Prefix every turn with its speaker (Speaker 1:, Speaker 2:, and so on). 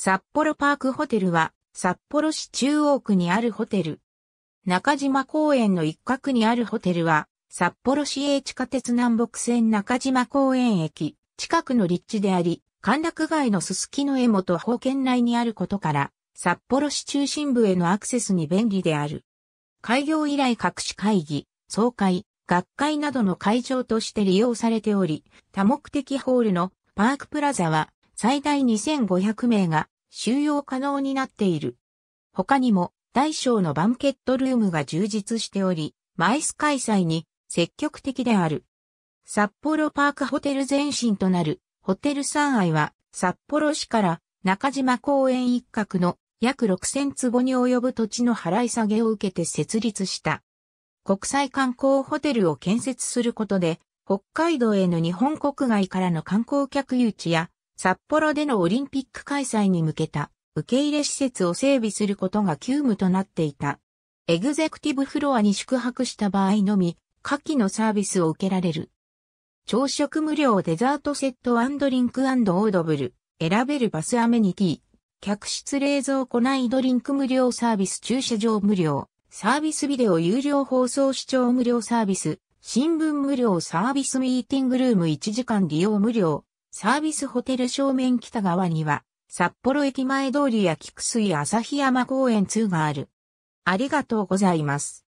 Speaker 1: 札幌パークホテルは、札幌市中央区にあるホテル。中島公園の一角にあるホテルは、札幌市営地下鉄南北線中島公園駅、近くの立地であり、歓楽街のすすきの江本保圏内にあることから、札幌市中心部へのアクセスに便利である。開業以来各種会議、総会、学会などの会場として利用されており、多目的ホールのパークプラザは最大2500名が収容可能になっている。他にも大小のバンケットルームが充実しており、マイス開催に積極的である。札幌パークホテル前身となるホテル三愛は札幌市から中島公園一角の約6000坪に及ぶ土地の払い下げを受けて設立した。国際観光ホテルを建設することで、北海道への日本国外からの観光客誘致や札幌でのオリンピック開催に向けた受け入れ施設を整備することが急務となっていた。エグゼクティブフロアに宿泊した場合のみ、下記のサービスを受けられる。朝食無料デザートセットリンクオードブル、選べるバスアメニティ、客室冷蔵庫内ドリンク無料サービス駐車場無料、サービスビデオ有料放送視聴無料サービス、新聞無料サービスミーティングルーム1時間利用無料、サービスホテル正面北側には、札幌駅前通りや菊水旭山公園2がある。ありがとうございます。